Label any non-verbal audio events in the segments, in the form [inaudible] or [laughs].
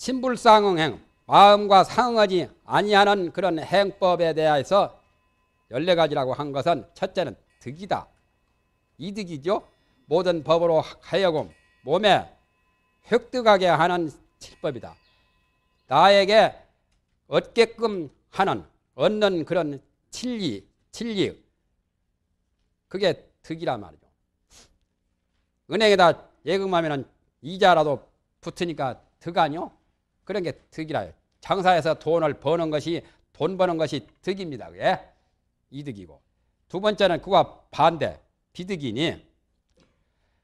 신불상응행 마음과 상응하지 아니하는 그런 행법에 대해서 열네 가지라고 한 것은 첫째는 득이다. 이득이죠. 모든 법으로 하여금 몸에 획득하게 하는 칠법이다. 나에게 얻게끔 하는 얻는 그런 칠리칠리 그게 득이란 말이죠. 은행에다 예금하면 이자라도 붙으니까 득 아니요? 그런 게 득이라. 요 장사해서 돈을 버는 것이 돈 버는 것이 득입니다. 그 이득이고. 두 번째는 그와 반대 비득이니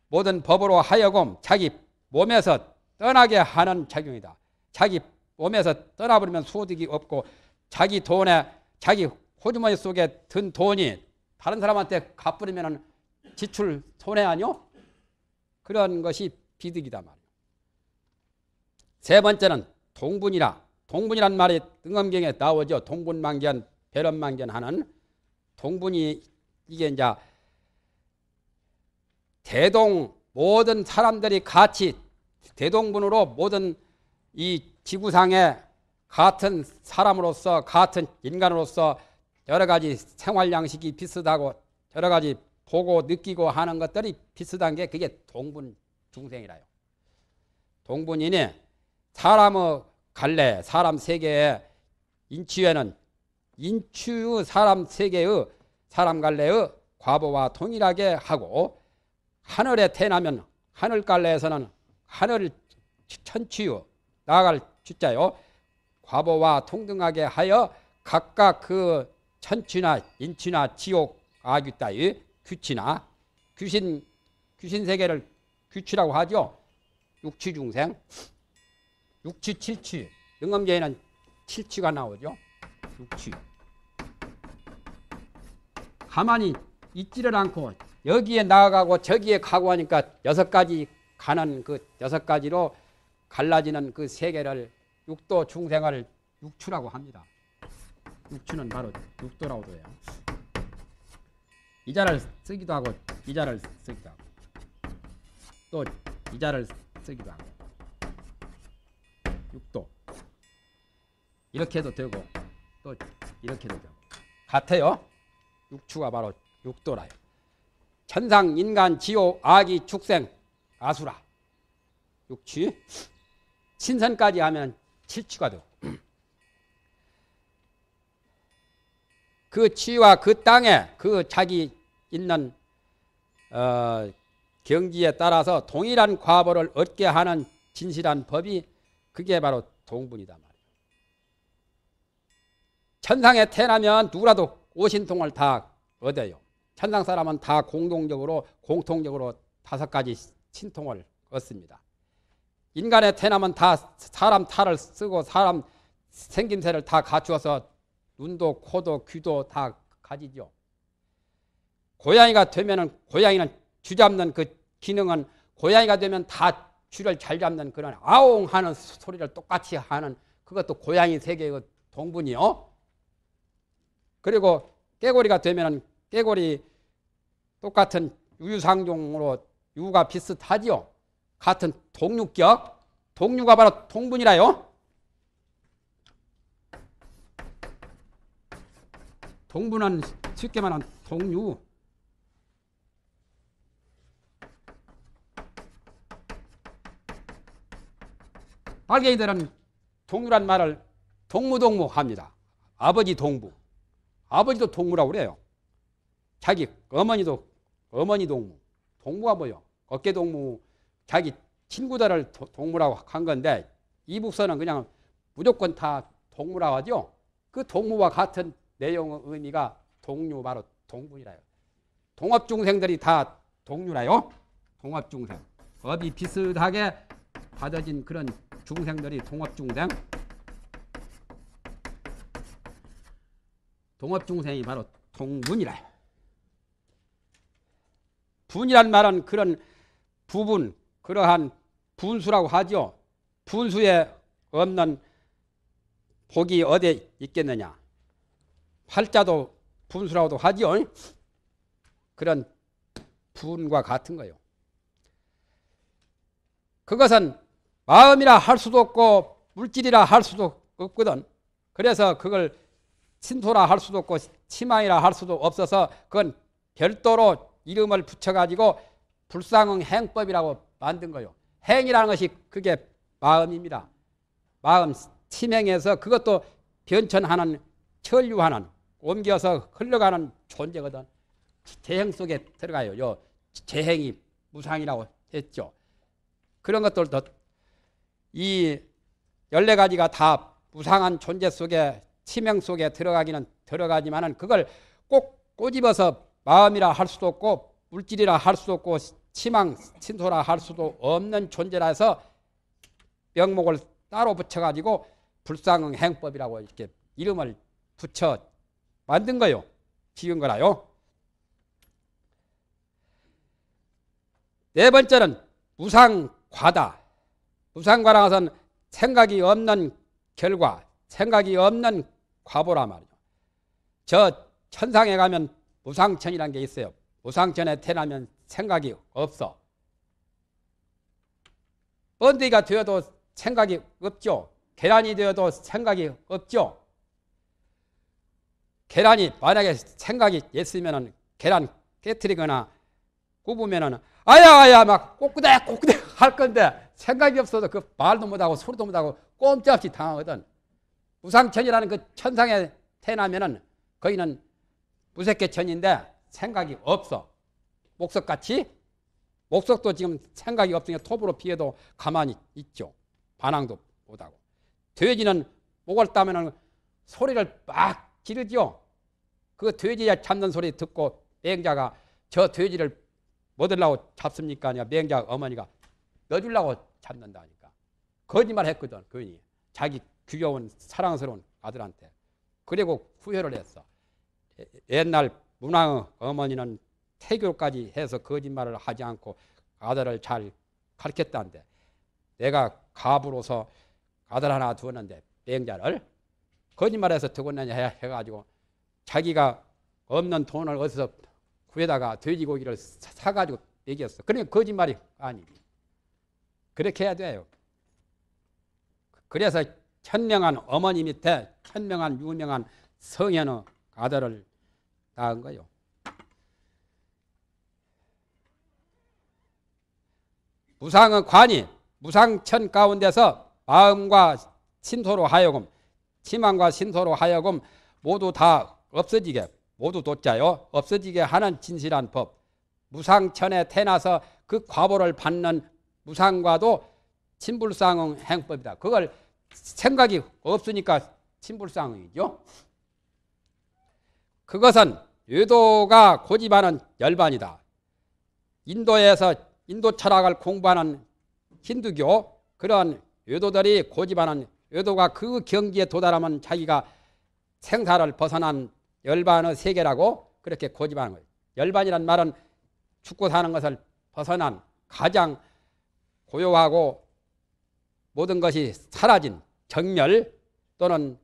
모든 법으로 하여금 자기 몸에서 떠나게 하는 작용이다. 자기 몸에서 떠나버리면 소득이 없고 자기 돈에 자기 호주머니 속에 든 돈이 다른 사람한테 갚으려면 지출 손해 아니요? 그런 것이 비득이다 말이에세 번째는 동분이라 동분이란 말이 등엄경에 나오죠. 동분만견, 배런만견하는 동분이 이게 이제 대동 모든 사람들이 같이 대동분으로 모든 이 지구상에 같은 사람으로서 같은 인간으로서 여러 가지 생활 양식이 비슷하고 여러 가지 보고 느끼고 하는 것들이 비슷한 게 그게 동분 중생이라요. 동분이니 사람의 갈래 사람 세계의 인치회는 인추의 사람 세계의 사람 갈래의 과보와 동일하게 하고 하늘에 태나면 하늘 갈래에서는 하늘 천치의 나갈 주자요 과보와 동등하게 하여 각각 그 천치나 인치나 지옥 아귀 따위 규치나 귀신 귀신 세계를 규치라고 하죠 육치 중생 육취, 칠취. 영감계에는 칠취가 나오죠. 육취. 가만히 있지를 않고 여기에 나아가고 저기에 가고 하니까 여섯 가지 가는 그 여섯 가지로 갈라지는 그 세계를 육도 중생을 육추라고 합니다. 육추는 바로 육도라고도 해요. 이자를 쓰기도 하고 이자를 쓰기도 하고 또 이자를 쓰기도 하고 6도 이렇게 해도 되고 또 이렇게 해도 되고 같아요 육추가 바로 육도라요 천상 인간 지옥 아기 축생 아수라 육취 신선까지 하면 칠취가 되고 [clears throat] 그 취와 그 땅에 그 자기 있는 어, 경지에 따라서 동일한 과보를 얻게 하는 진실한 법이 그게 바로 동분이다 말이에 천상에 태어나면 누구라도 오신통을 다 얻어요. 천상 사람은 다 공동적으로 공통적으로 다섯 가지 신통을 얻습니다. 인간의 태어나다 사람 탈을 쓰고 사람 생김새를 다 갖추어서 눈도 코도 귀도 다 가지죠. 고양이가 되면은 고양이는 쥐잡는 그 기능은 고양이가 되면 다 쥐를 잘 잡는 그런 아옹 하는 소리를 똑같이 하는 그것도 고양이 세계의 그 동분이요. 그리고 깨고리가 되면 깨고리 똑같은 유유상종으로 유가 비슷하지요. 같은 동육격. 동류가 바로 동분이라요. 동분은 쉽게 말하면 동류. 발갱이들은 동유란 말을 동무동무 합니다. 아버지 동무. 아버지도 동무라고 그래요. 자기 어머니도 어머니 동무. 동무가 뭐요? 어깨 동무. 자기 친구들을 도, 동무라고 한 건데 이 북서는 그냥 무조건 다 동무라고 하죠. 그 동무와 같은 내용의 의미가 동류 바로 동분이라요. 동업 중생들이 다 동류라요. 동업 중생. 업이 비슷하게 받아진 그런 중생들이 동업중생 동업중생이 바로 동분이라 분이란 말은 그런 부분 그러한 분수라고 하죠 분수에 없는 복이 어디 에 있겠느냐 활자도 분수라고도 하죠 그런 분과 같은 거요 예 그것은 마음이라 할 수도 없고 물질이라 할 수도 없거든. 그래서 그걸 신토라 할 수도 없고 치망이라 할 수도 없어서 그건 별도로 이름을 붙여가지고 불상응 행법이라고 만든 거요. 행이라는 것이 그게 마음입니다. 마음 치명에서 그것도 변천하는 천류하는 옮겨서 흘러가는 존재거든. 재행 속에 들어가요. 요 재행이 무상이라고 했죠. 그런 것들도 이 14가지가 다 무상한 존재 속에 치명 속에 들어가기는 들어가지만은 그걸 꼭 꼬집어서 마음이라 할 수도 없고 물질이라 할 수도 없고 치망 친소라 할 수도 없는 존재라서 명목을 따로 붙여가지고 불상응 행법이라고 이렇게 이름을 붙여 만든 거요. 지은 거라요. 네 번째는 무상과다. 우상과랑은 생각이 없는 결과, 생각이 없는 과보라 말이죠. 저 천상에 가면 우상천이라는 게 있어요. 우상천에 태어나면 생각이 없어. 번데기가 되어도 생각이 없죠. 계란이 되어도 생각이 없죠. 계란이 만약에 생각이 있으면 계란 깨뜨리거나 굽으면 아야 아야 막 꼬꾸대 꼬꾸대 할 건데 생각이 없어서 그 말도 못하고 소리도 못하고 꼼짝없이 당하거든. 무상천이라는 그 천상에 태어나면은 거기는 무색계천인데 생각이 없어. 목석같이 목석도 지금 생각이 없으니까 톱으로 피해도 가만히 있죠. 반항도 못하고. 돼지는 목을 따면은 소리를 막 지르죠. 그 돼지 잡는 소리 듣고 맹자가 저 돼지를 뭐 들라고 잡습니까? 아니야. 맹자 어머니가 넣어주려고 잡는다니까. 거짓말 했거든, 그인 자기 귀여운 사랑스러운 아들한테. 그리고 후회를 했어. 옛날 문화의 어머니는 태교까지 해서 거짓말을 하지 않고 아들을 잘 가르쳤다는데 내가 갑으로서 아들 하나 두었는데 맹자를 거짓말해서 두었느냐 해가지고 자기가 없는 돈을 어디서 구해다가 돼지고기를 사가지고 얘기했어. 그러니까 거짓말이 아니지. 그렇게 해야 돼요. 그래서 천명한 어머니 밑에 천명한 유명한 성현의 아들을 낳은 거요. 무상의 관이 무상천 가운데서 마음과 신소로 하여금 치망과 신소로 하여금 모두 다 없어지게 모두 돋자요 없어지게 하는 진실한 법 무상천에 태나서그 과보를 받는 무상과도 친불상응 행법이다. 그걸 생각이 없으니까 친불상응이죠. 그것은 유도가 고집하는 열반이다. 인도에서 인도 철학을 공부하는 힌두교 그런 유도들이 고집하는 유도가 그 경지에 도달하면 자기가 생사를 벗어난 열반의 세계라고 그렇게 고집하는 거예요. 열반이란 말은 죽고 사는 것을 벗어난 가장 고요하고 모든 것이 사라진 정멸 또는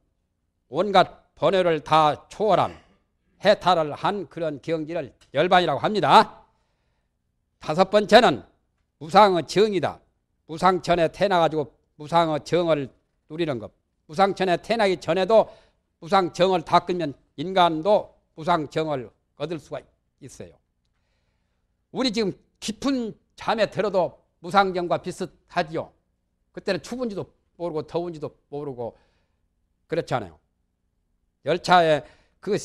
온갖 번외를다 초월한 해탈을 한 그런 경지를 열반이라고 합니다. 다섯 번째는 무상의 정이다. 무상천에 태어나가지고 무상의 정을 누리는 것. 무상천에 태어나기 전에도 무상정을 닦으면 인간도 무상정을 얻을 수가 있어요. 우리 지금 깊은 잠에 들어도 무상경과 비슷하지요. 그때는 추운지도 모르고 더운지도 모르고 그렇잖아요. 열차에 그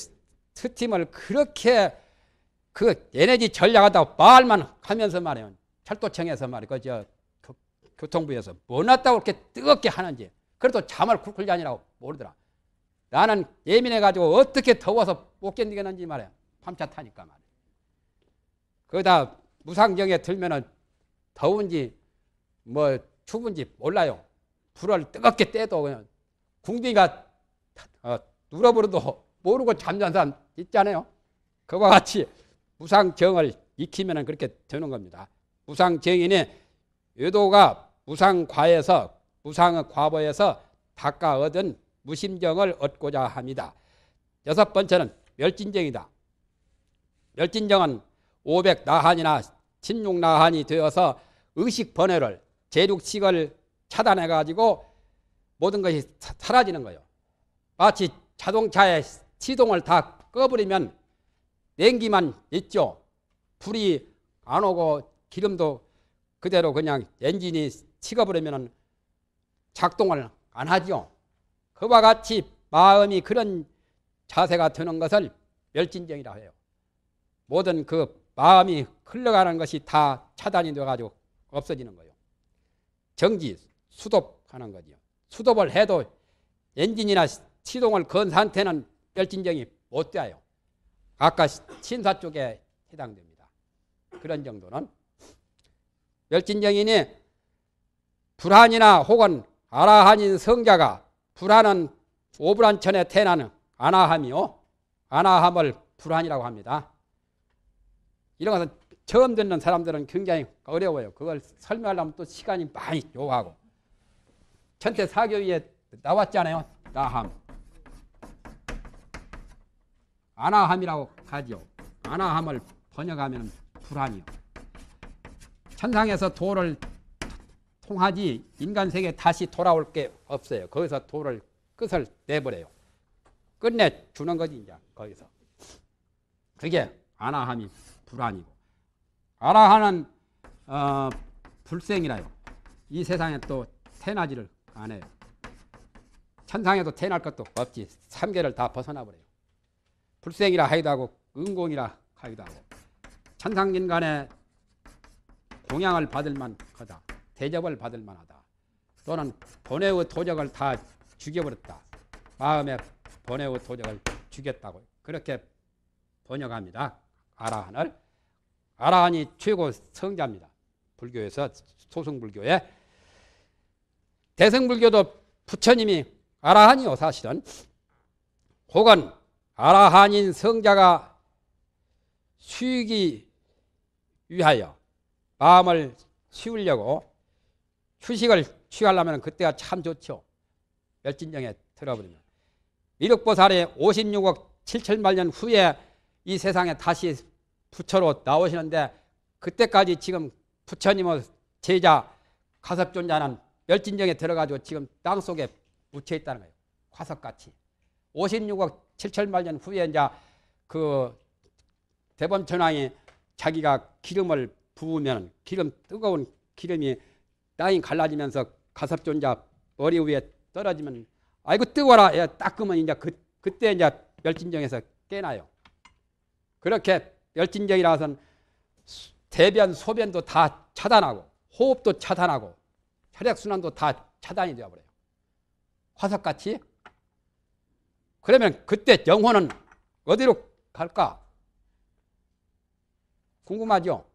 스팀을 그렇게 그 에너지 전략하다고 말만 하면서 말해요. 철도청에서 말이에요. 그 저 교통부에서 뭐났다고 그렇게 뜨겁게 하는지. 그래도 잠을 쿨쿨 자니라고 모르더라. 나는 예민해가지고 어떻게 더워서 못 견디겠는지 말이야. 밤차 타니까 말이야. 그러다 무상경에 들면은 더운지 뭐 추운지 몰라요. 불을 뜨겁게 떼도 그냥 궁둥이가 어, 눌어버려도 모르고 잠자는 사람 있잖아요. 그와 같이 무상정을 익히면 그렇게 되는 겁니다. 무상정이이 외도가 무상과에서 무상의 과보에서 바아 얻은 무심정을 얻고자 합니다. 여섯 번째는 멸진정이다. 멸진정은 500나한이나 16나한이 되어서 의식 번뇌를 재륙식을 차단해 가지고 모든 것이 사라지는 거예요. 마치 자동차의 시동을 다 꺼버리면 냉기만 있죠. 불이 안 오고 기름도 그대로 그냥 엔진이 식어버리면 작동을 안 하죠. 그와 같이 마음이 그런 자세가 드는 것을 멸진정이라 해요. 모든 그 마음이 흘러가는 것이 다 차단이 돼가지고 없어지는 거예요. 정지, 수도하는 거죠. 수도를 해도 엔진이나 시동을 건 상태는 멸진정이 못 돼요. 아까 신사 쪽에 해당됩니다. 그런 정도는. 멸진정이니 불한이나 혹은 아라한인 성자가 불한은 오불한천에 태어나는 아나함이요. 아나함을 불한이라고 합니다. 이런 것은 처음 듣는 사람들은 굉장히 어려워요. 그걸 설명하려면 또 시간이 많이 요하고. 천태 사교위에 나왔잖아요. 나함. 아나함이라고 하죠. 아나함을 번역하면 불안이요. 천상에서 도를 통하지 인간 세계 다시 돌아올 게 없어요. 거기서 도를 끝을 내버려요. 끝내 주는 거지 이제 거기서. 그게 아나함이 불안이고. 아라하는 어, 불생이라요. 이 세상에 또 태나지를 안 해요. 천상에도 태날 것도 없지. 삼계를 다 벗어나버려요. 불생이라 하기도 하고 은공이라 하기도 하고 천상인간의 공양을 받을 만하다. 대접을 받을 만하다. 또는 번뇌의 도적을 다 죽여버렸다. 마음의 번뇌의 도적을 죽였다고 그렇게 번역합니다. 아라하을 아라하니 최고 성자입니다. 불교에서 소승불교에 대승불교도 부처님이 아라한이요 사실은 혹은 아라한인 성자가 수익이 위하여 마음을 쉬우려고 휴식을 취하려면 그때가 참 좋죠. 멸진정에 들어버리면. 미륵보살의 56억 7천만 년 후에 이 세상에 다시 부처로 나오시는데 그때까지 지금 부처님의 제자 가섭존자는 멸진정에 들어가지고 지금 땅 속에 묻혀 있다는 거예요. 화석같이. 56억 7천 말년 후에 이제 그 대범천왕이 자기가 기름을 부으면 기름 뜨거운 기름이 땅이 갈라지면서 가섭존자 머리 위에 떨어지면 아이고 뜨거라 예, 닦면 이제 그 그때 이제 멸진정에서 깨나요. 그렇게 열진경이라서는 대변, 소변도 다 차단하고 호흡도 차단하고 혈액순환도 다 차단이 되어버려요. 화석같이. 그러면 그때 영혼은 어디로 갈까? 궁금하죠?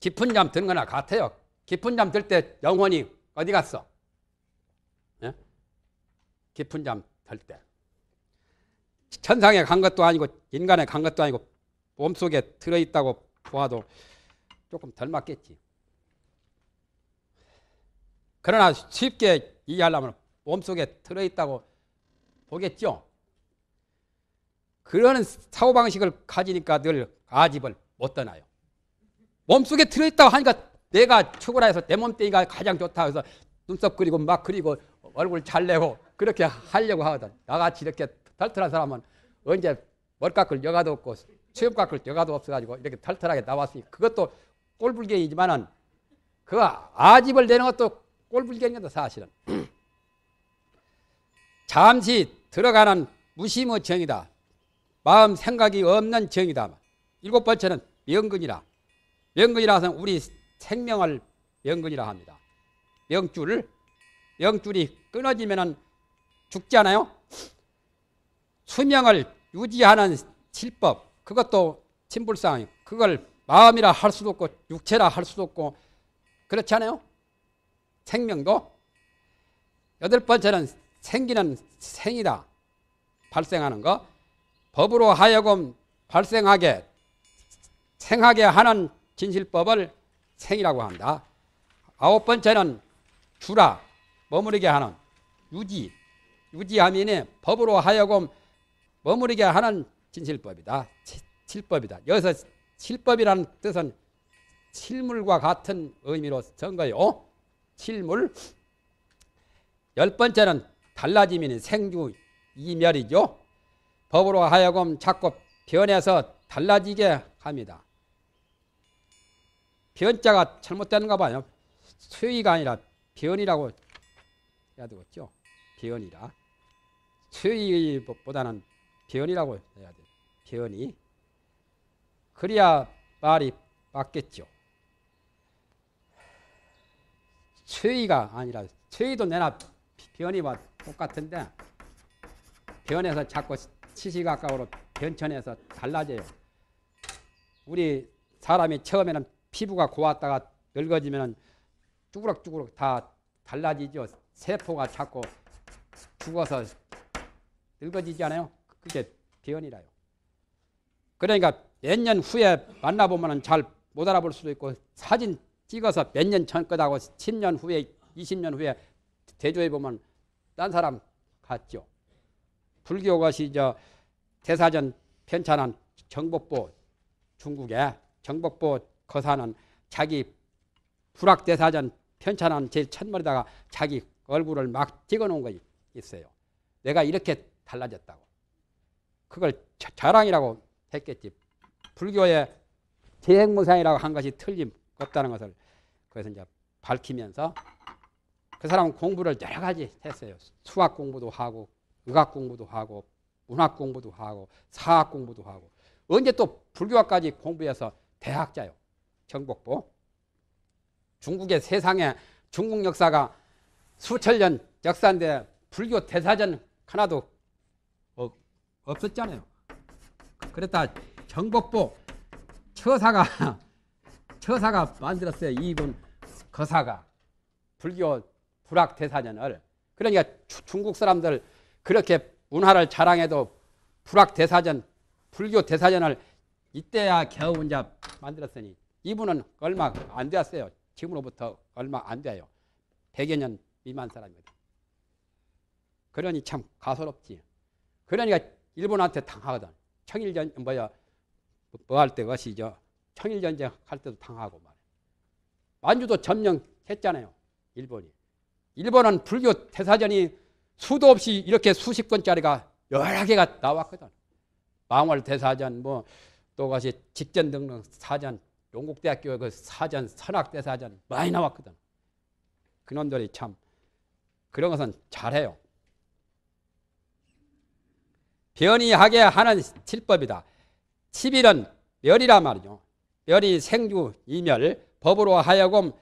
깊은 잠 든 거나 같아요. 깊은 잠 들 때 영혼이 어디 갔어? 예? 깊은 잠 들 때. 천상에 간 것도 아니고 인간에 간 것도 아니고 몸속에 들어있다고 보아도 조금 덜 맞겠지. 그러나 쉽게 이해하려면 몸속에 들어있다고 보겠죠. 그러 사고방식을 가지니까 늘 아집을 못 떠나요. 몸속에 들어있다고 하니까 내가 최고라 해서 내 몸뚱이가 가장 좋다 해서 눈썹 그리고 막 그리고 얼굴 잘 내고 그렇게 하려고 하거든. 나같이 이렇게 털털한 사람은 언제 머리 깎을 여가도 없고 체육 깎을 여가도 없어가지고 이렇게 털털하게 나왔으니 그것도 꼴불견이지만은 그 아집을 내는 것도 꼴불견이거든 사실은. [clears throat] 잠시 들어가는 무심의 정이다. 마음 생각이 없는 정이다. 일곱 번째는 명근이라. 명근이라서 우리 생명을 명근이라 합니다. 명줄을 명줄이 끊어지면은 죽잖아요. 수명을 유지하는 실법 그것도 친불상 그걸 마음이라 할 수도 없고 육체라 할 수도 없고 그렇지 않아요? 생명도 여덟 번째는 생기는 생이다 발생하는 거 법으로 하여금 발생하게 생하게 하는 진실법을 생이라고 한다 아홉 번째는 주라 머무르게 하는 유지 유지함이니 법으로 하여금 머무르게 하는 진실법이다. 칠법이다. 여기서 칠법이라는 뜻은 칠물과 같은 의미로 선거요. 칠물. 열 번째는 달라짐이니 생주 이멸이죠. 법으로 하여금 자꾸 변해서 달라지게 합니다. 변자가 잘못되는가 봐요. 수위가 아니라 변이라고 해야 되겠죠. 변이라. 수위보다는 변이라고 해야 돼요. 변이. 그래야 말이 맞겠죠. 최의가 아니라 최의도 내나 변이와 뭐 똑같은데 변에서 자꾸 시시각각으로 변천해서 달라져요. 우리 사람이 처음에는 피부가 고왔다가 늙어지면 쭈그럭쭈그럭 다 달라지죠. 세포가 자꾸 죽어서 늙어지지 않아요? 그게 변이라요 그러니까 몇 년 후에 만나보면 잘 못 알아볼 수도 있고 사진 찍어서 몇 년 전 거다고 10년 후에 20년 후에 대조해 보면 딴 사람 같죠. 불교 것이 저 대사전 편찬한 정복보 중국의 정복보 거사는 자기 불악대사전 편찬한 제 첫머리다가 자기 얼굴을 막 찍어 놓은 거 있어요. 내가 이렇게 달라졌다고. 그걸 자, 자랑이라고 했겠지. 불교의 재행무상이라고 한 것이 틀림없다는 것을 그래서 이제 밝히면서 그 사람은 공부를 여러 가지 했어요. 수학 공부도 하고 의학 공부도 하고 문학 공부도 하고 사학 공부도 하고 언제 또 불교학까지 공부해서 대학자요. 정복보. 중국의 세상에 중국 역사가 수천 년 역사인데 불교 대사전 하나도 없었잖아요. 그랬다 정복복 처사가 [laughs] 처사가 만들었어요. 이분 거사가 불교 불학 대사전을 그러니까 중국 사람들 그렇게 문화를 자랑해도 불학 대사전 불교 대사전을 이때야 겨우 이제 만들었으니 이분은 얼마 안 되었어요. 지금으로부터 얼마 안 돼요. 100여 년 미만 사람입니다. 그러니 참 가소롭지. 그러니까 일본한테 당하거든. 청일전 뭐야 뭐 할때 것이죠. 청일전쟁 할 때도 당하고 말이야. 만주도 점령했잖아요. 일본이. 일본은 불교 대사전이 수도 없이 이렇게 수십 권짜리가 여러 개가 나왔거든. 망월 대사전 뭐또 같이 직전 등록 사전 영국대학교 그 사전 선학대 사전 많이 나왔거든. 그놈들이 참 그런 것은 잘해요. 변이하게 하는 칠법이다. 칠일은 멸이라 말이죠. 멸이 생주 이멸 법으로 하여금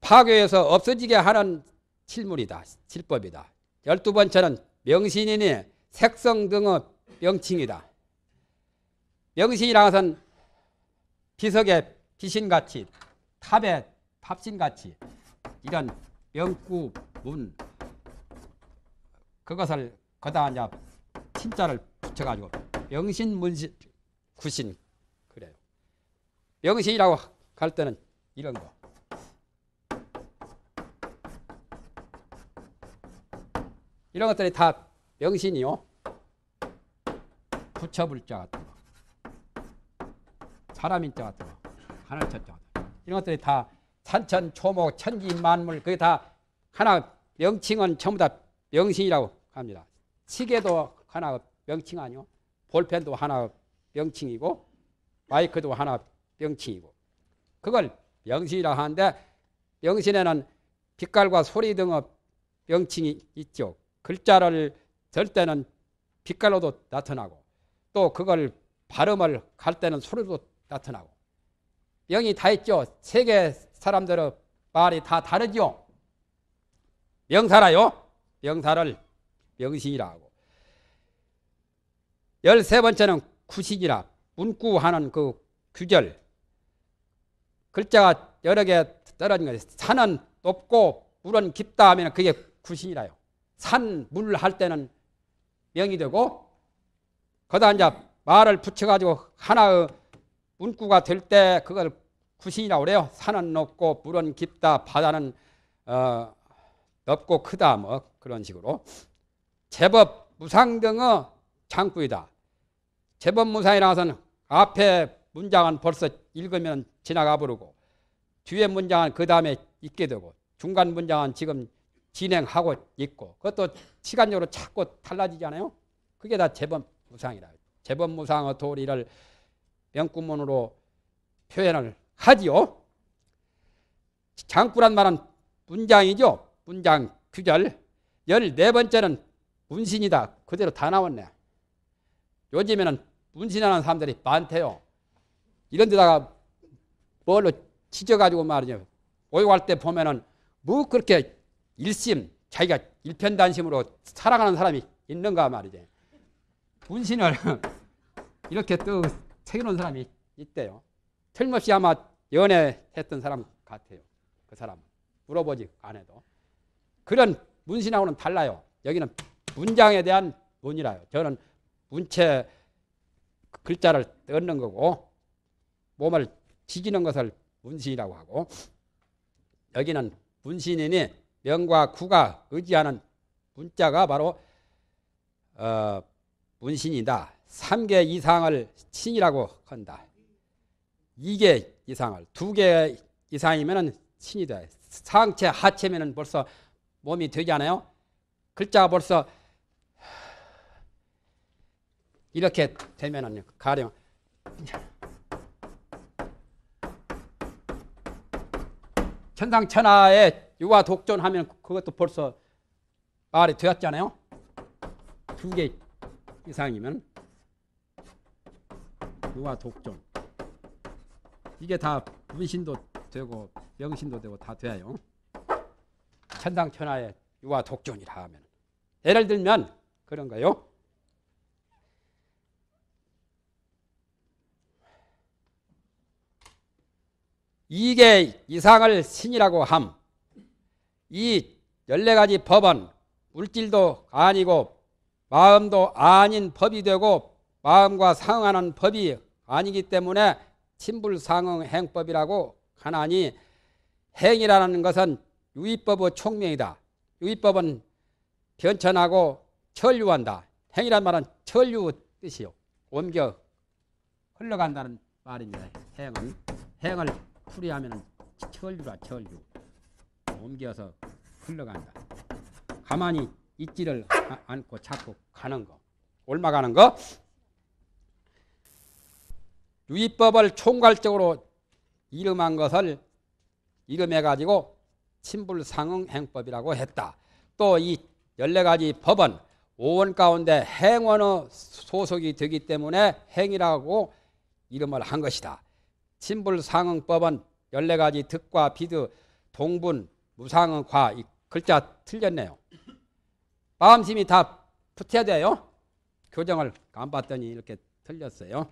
파괴해서 없어지게 하는 칠물이다. 칠법이다. 열두 번째는 명신인이 색성 등의 명칭이다. 명신이라 것은 비석의 비신같이 탑의 팝신같이 이런 명구 문 그것을 거다 이제 신자를 붙여가지고 명신 문신 구신 그래요. 명신이라고 할 때는 이런 거. 이런 것들이 다 명신이요. 부처불자 같은 거. 사람인자 같은 거. 하늘천자 같은 거. 이런 것들이 다 산천, 초목, 천지, 만물 그게 다 하나 명칭은 전부 다 명신이라고 합니다. 시계도 하나 명칭 아니요. 볼펜도 하나 명칭이고 마이크도 하나 명칭이고 그걸 명신이라 하는데 명신에는 빛깔과 소리 등의 명칭이 있죠. 글자를 절 때는 빛깔로도 나타나고 또 그걸 발음을 할 때는 소리로 나타나고 명이 다 있죠. 세계 사람들의 말이 다 다르죠. 명사라요. 명사를 명신이라 고 열세 번째는 구신이라 문구하는 그 규절 글자가 여러 개 떨어진 거예요. 산은 높고 물은 깊다 하면 그게 구신이라요. 산, 물 할 때는 명이 되고 거기다 이제 말을 붙여가지고 하나의 문구가 될 때 그걸 구신이라고 그래요. 산은 높고 물은 깊다 바다는 어, 넓고 크다 뭐 그런 식으로 제법 무상 등의 장구이다 제법 무상에 나와서는 앞에 문장은 벌써 읽으면 지나가 버리고 뒤에 문장은 그 다음에 읽게 되고 중간 문장은 지금 진행하고 있고 그것도 시간적으로 자꾸 달라지잖아요. 그게 다 제법 무상이라. 제법 무상의 도리를 명구문으로 표현을 하지요. 장꾸란 말은 문장이죠. 문장 규절. 열네 번째는 문신이다. 그대로 다 나왔네. 요즘에는 분신하는 사람들이 많대요. 이런 데다가 뭘로 치져가지고 말이죠. 오욕할 때 보면은 뭐 그렇게 일심, 자기가 일편단심으로 살아가는 사람이 있는가 말이지. 분신을 [laughs] 이렇게 또 새겨놓은 사람이 있대요. 틀림없이 아마 연애했던 사람 같아요. 그 사람. 물어보지 안 해도. 그런 문신하고는 달라요. 여기는 문장에 대한 문이라요. 저는 문체 글자를 얻는 거고 몸을 지기는 것을 분신이라고 하고 여기는 분신이니 명과 구가 의지하는 문자가 바로 어, 문신이다. 3개 이상을 친이라고 한다. 2개 이상을 2개 이상이면 친이다 상체 하체면 벌써 몸이 되지 않아요? 글자가 벌써 이렇게 되면은요. 가령 천상천하에 유아 독존하면 그것도 벌써 말이 되었잖아요. 두 개 이상이면 유아 독존 이게 다문신도 되고 명신도 되고 다 돼요. 천상천하에 유아 독존이라 하면 예를 들면 그런 거요. 이게 이상을 신이라고 함. 이 14가지 법은 물질도 아니고 마음도 아닌 법이 되고 마음과 상응하는 법이 아니기 때문에 친불상응 행법이라고 하나니 행이라는 것은 유의법의 총명이다. 유의법은 변천하고 천류한다. 행이란 말은 천류 뜻이요. 옮겨 흘러간다는 말입니다. 행은 행을 쿠리하면 철류라 철류 옮겨서 흘러간다 가만히 있지를 아, 않고 자꾸 가는 거 올라가는 거 유입법을 총괄적으로 이름한 것을 이름해가지고 친불상응행법이라고 했다 또 이 14가지 법은 오원 가운데 행원의 소속이 되기 때문에 행이라고 이름을 한 것이다 신불 상응법은 14가지 득과 비드 동분 무상은 과 글자 틀렸네요. 마음심이 다 붙여야 돼요. 교정을 안 봤더니 이렇게 틀렸어요.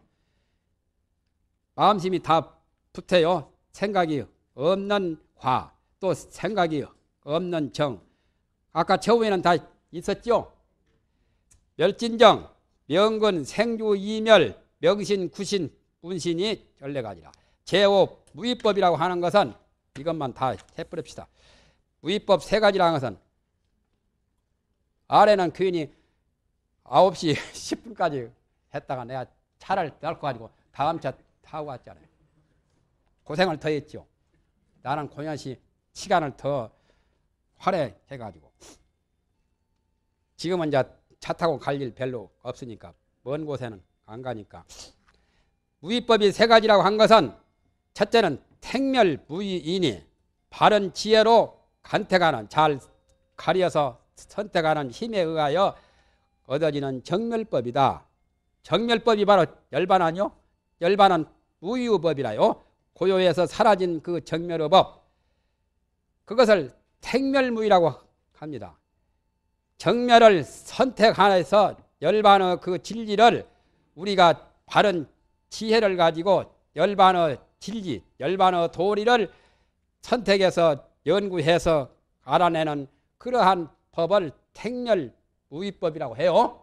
마음심이 다 붙어요. 생각이 없는 과, 또 생각이 없는 정. 아까 처음에는 다 있었죠? 멸진정, 명근, 생주, 이멸, 명신, 구신, 운신이 14가지라. 제오 무위법이라고 하는 것은 이것만 다 해버립시다. 무위법 세 가지라는 것은 아래는 교인이 9시 10분까지 했다가 내가 차를 널고 가지고 다음 차 타고 왔잖아요. 고생을 더 했죠. 나는 고년시 시간을 더 활해해가지고 지금은 이제 차 타고 갈 일 별로 없으니까 먼 곳에는 안 가니까 무위법이 세 가지라고 한 것은 첫째는 택멸부이이니 바른 지혜로 간택하는 잘 가려서 선택하는 힘에 의하여 얻어지는 정멸법이다. 정멸법이 바로 열반 아니요? 열반은 무유법이라요. 고요에서 사라진 그 정멸의 법 그것을 택멸무이라고 합니다. 정멸을 선택하여서 열반의 그 진리를 우리가 바른 지혜를 가지고 열반의 진리, 열반의 도리를 선택해서 연구해서 알아내는 그러한 법을 택렬 우위법이라고 해요.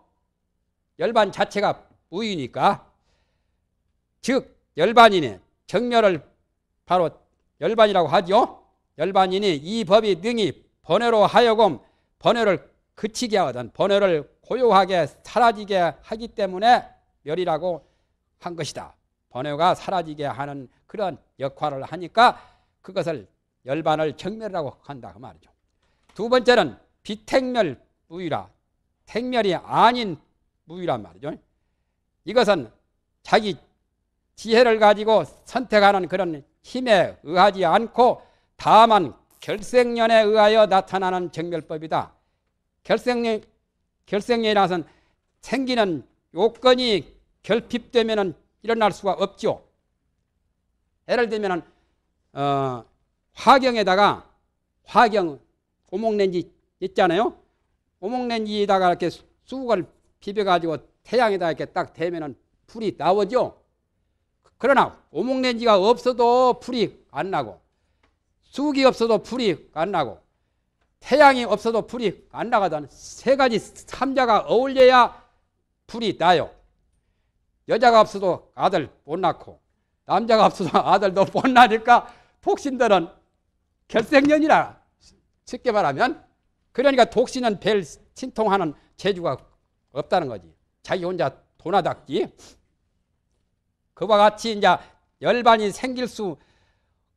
열반 자체가 우위니까. 즉, 열반인의 정렬을 바로 열반이라고 하죠. 열반인이 이 법이 능히 번외로 하여금 번외를 그치게 하거든 번외를 고요하게 사라지게 하기 때문에 멸이라고 한 것이다. 번뇌가 사라지게 하는 그런 역할을 하니까 그것을 열반을 경멸이라고 한다 그 말이죠. 두 번째는 비택멸 무위라 택멸이 아닌 무위란 말이죠. 이것은 자기 지혜를 가지고 선택하는 그런 힘에 의하지 않고 다만 결생년에 의하여 나타나는 정멸법이다. 결생년 결생년이라선 생기는 요건이 결핍되면은 일어날 수가 없죠. 예를 들면 어, 화경에다가 화경 오목렌지 있잖아요. 오목렌지에다가 이렇게 수국을 비벼가지고 태양에다 이렇게 딱 대면은 풀이 나오죠. 그러나 오목렌지가 없어도 풀이 안 나고 수국이 없어도 풀이 안 나고 태양이 없어도 풀이 안 나가던 세 가지 삼자가 어울려야 풀이 나요. 여자가 없어도 아들 못 낳고 남자가 없어도 [laughs] 아들도 못 낳으니까 독신들은 결생년이라 쉽게 말하면 그러니까 독신은 별 신통하는 재주가 없다는 거지. 자기 혼자 도나닥지. 그와 같이 이제 열반이 생길 수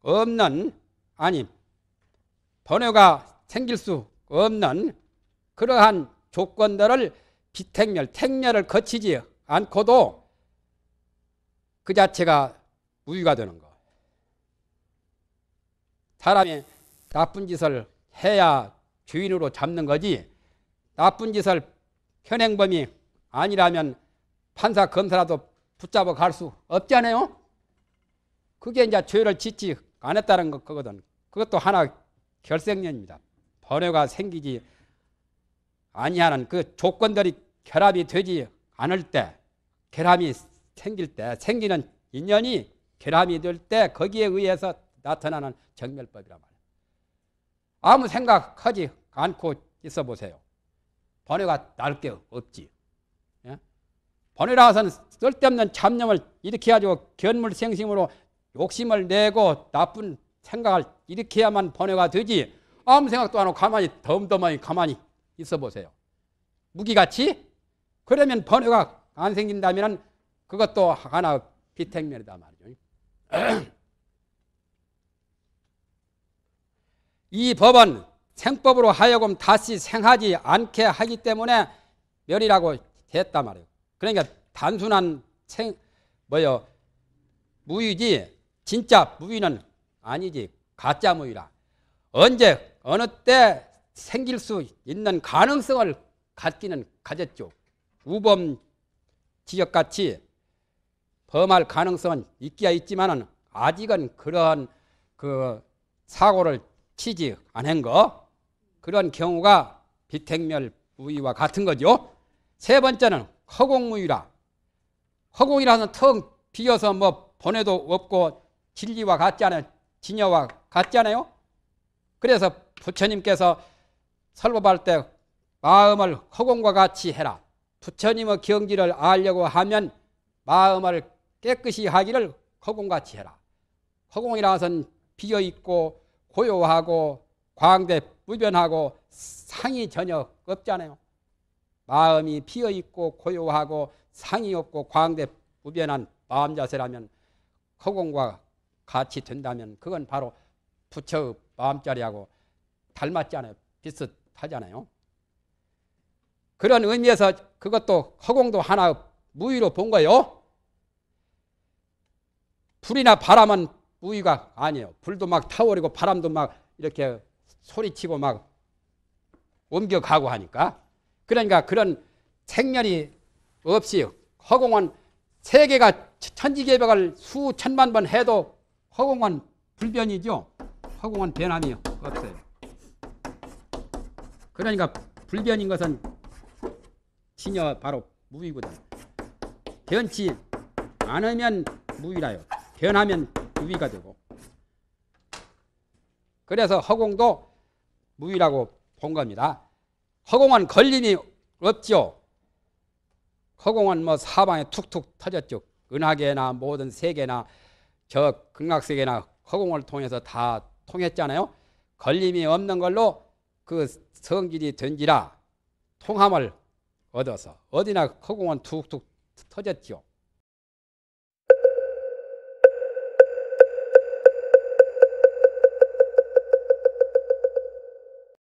없는 아니 번뇌가 생길 수 없는 그러한 조건들을 비택멸, 택멸을 거치지 않고도 그 자체가 우위가 되는 거. 사람이 나쁜 짓을 해야 주인으로 잡는 거지 나쁜 짓을 현행범이 아니라면 판사 검사라도 붙잡아 갈 수 없지 않아요? 그게 이제 죄를 짓지 안 했다는 거거든. 그것도 하나 결생년입니다. 번뇌가 생기지 아니하는 그 조건들이 결합이 되지 않을 때 결함이 생길 때 생기는 인연이 결함이 될 때 거기에 의해서 나타나는 정멸법이란 말이에요. 아무 생각하지 않고 있어 보세요. 번외가 날 게 없지. 예? 번외라서는 쓸데없는 잡념을 일으켜가지고 견물생심으로 욕심을 내고 나쁜 생각을 일으켜야만 번외가 되지 아무 생각도 안 하고 가만히 덤덤하니 가만히 있어 보세요. 무기같이? 그러면 번외가 안 생긴다면 그것도 하나 비택면이다 말이죠. [clears throat] 이 법은 생법으로 하여금 다시 생하지 않게 하기 때문에 멸이라고 했단 말이에요. 그러니까 단순한 생, 뭐요, 무위지, 진짜 무위는 아니지, 가짜 무위라. 언제, 어느 때 생길 수 있는 가능성을 갖기는 가졌죠. 우범 지역같이 범할 가능성은 있기야 있지만은 아직은 그런그 사고를 치지 않은 거 그런 경우가 비택멸 무위와 같은 거죠. 세 번째는 허공무위라. 허공이라는 텅 비어서 뭐 번외도 없고 진리와 같지 않은 진여와 같지 않아요? 그래서 부처님께서 설법할 때 마음을 허공과 같이 해라. 부처님의 경지를 알려고 하면 마음을 깨끗이 하기를 허공같이 해라. 허공이라선 비어 있고 고요하고 광대 불변하고 상이 전혀 없잖아요. 마음이 비어 있고 고요하고 상이 없고 광대 불변한 마음 자세라면 허공과 같이 된다면 그건 바로 부처의 마음자리하고 닮았잖아요. 비슷하잖아요. 그런 의미에서 그것도 허공도 하나 무위로본 거예요. 불이나 바람은 우위가 아니에요. 불도 막 타오르고 바람도 막 이렇게 소리치고 막 옮겨가고 하니까. 그러니까 그런 생멸이 없이 허공은 세계가 천지개벽을 수천만 번 해도 허공은 불변이죠. 허공은 변함이 없어요. 그러니까 불변인 것은 진여 바로 무위거든. 변치 않으면 무위라요. 변하면 유위가 되고 그래서 허공도 무위라고 본 겁니다. 허공은 걸림이 없죠. 허공은 뭐 사방에 툭툭 터졌죠. 은하계나 모든 세계나 저 극락세계나 허공을 통해서 다 통했잖아요. 걸림이 없는 걸로 그 성질이 된지라 통함을 얻어서 어디나 허공은 툭툭 터졌지